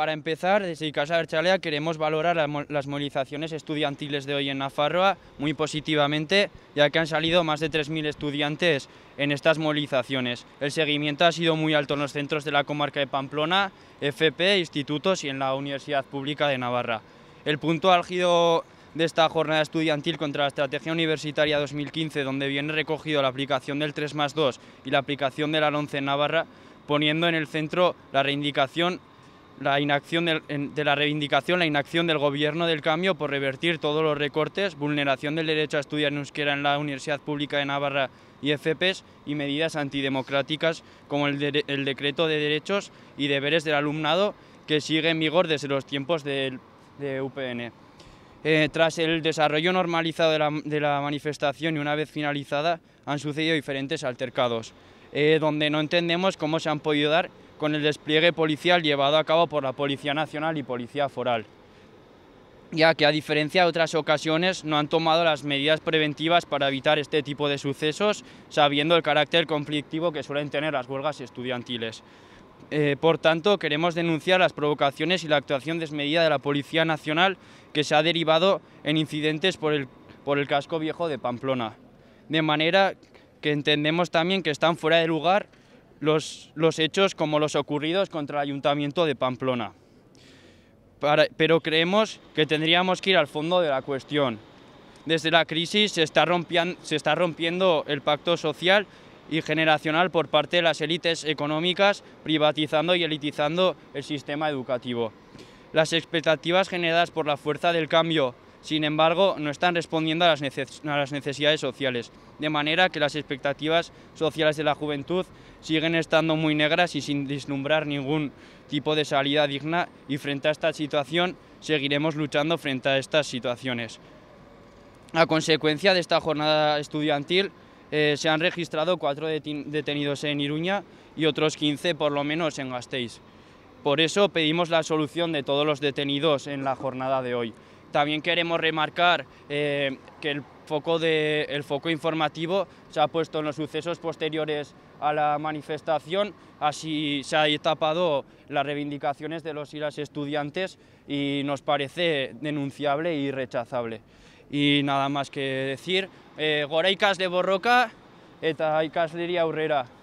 Para empezar, desde de Archalea queremos valorar las movilizaciones estudiantiles de hoy en Nafarroa muy positivamente, ya que han salido más de 3.000 estudiantes en estas movilizaciones. El seguimiento ha sido muy alto en los centros de la comarca de Pamplona, FP, institutos y en la Universidad Pública de Navarra. El punto álgido de esta jornada estudiantil contra la Estrategia Universitaria 2015, donde viene recogido la aplicación del 3 más 2 y la aplicación del 11 en Navarra, poniendo en el centro la reivindicación la inacción de la reivindicación, la inacción del gobierno del cambio por revertir todos los recortes, vulneración del derecho a estudiar en euskera en la Universidad Pública de Navarra y FPs y medidas antidemocráticas como el, decreto de derechos y deberes del alumnado que sigue en vigor desde los tiempos de, UPN. Eh, tras el desarrollo normalizado de la, manifestación y una vez finalizada, han sucedido diferentes altercados, eh, donde no entendemos cómo se han podido dar con el despliegue policial llevado a cabo por la Policía Nacional y Policía Foral, ya que a diferencia de otras ocasiones no han tomado las medidas preventivas para evitar este tipo de sucesos, sabiendo el carácter conflictivo que suelen tener las huelgas estudiantiles. Eh, por tanto, queremos denunciar las provocaciones y la actuación desmedida de la Policía Nacional que se ha derivado en incidentes por el, por el casco viejo de Pamplona. De manera que entendemos también que están fuera de lugar los, hechos como los ocurridos contra el Ayuntamiento de Pamplona. pero creemos que tendríamos que ir al fondo de la cuestión. Desde la crisis se está rompiendo el pacto social y generacional por parte de las élites económicas, privatizando y elitizando el sistema educativo. Las expectativas generadas por la fuerza del cambio sin embargo, no están respondiendo a las, necesidades sociales, de manera que las expectativas sociales de la juventud siguen estando muy negras y sin vislumbrar ningún tipo de salida digna y frente a esta situación seguiremos luchando frente a estas situaciones. A consecuencia de esta jornada estudiantil eh, se han registrado cuatro detenidos en Iruña y otros 15 por lo menos en Gasteiz. Por eso pedimos la solución de todos los detenidos en la jornada de hoy. También queremos remarcar eh, que el foco, de, el foco informativo se ha puesto en los sucesos posteriores a la manifestación, así se han tapado las reivindicaciones de los y las estudiantes y nos parece denunciable y rechazable. Y nada más que decir, eh, de Borroca eta Liria Aurrera.